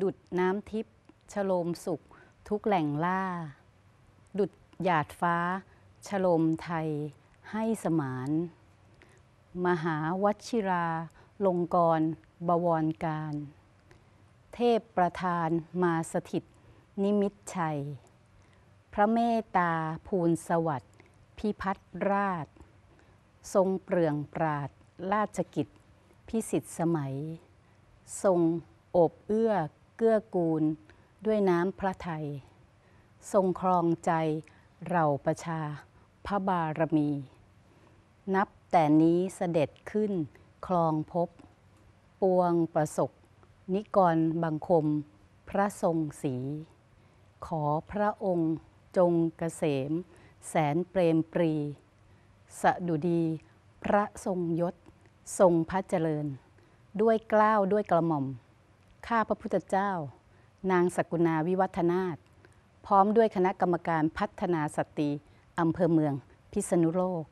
ดุดน้ำทิพย์ฉโลมสุข ทุกแหล่งล่า ดุดหยาดฟ้าฉโลมไทย ให้สมานมหาวชิรา ลงกรบวรการ เทพประธานมาสถิต นิมิตชัย พระเมตตาภูลสวัสดิ์ พิพัฒราช ทรงเปลืองปราดราชกิจ พิสิทธิสมัย ทรงอบเอื้อกื้อกูลด้วยน้ำพระทัยทรงครองใจเราประชาพระบารมี นับแต่นี้เสด็จขึ้น คลองพบ ปวงประสบนิกรบังคม พระทรงสี ขอพระองค์ จงกเกษม แสนเปรมปรี สดุดี พระทรงยศทรงพระเจริญ ด้วยกล้าวด้วยกระหม่อมข้าพระพุทธเจ้า นางสกุณาวิวัฒนาศพร้อมด้วยคณะกรรมการพัฒนาสตรีอำเภอเมือง พิษณุโลก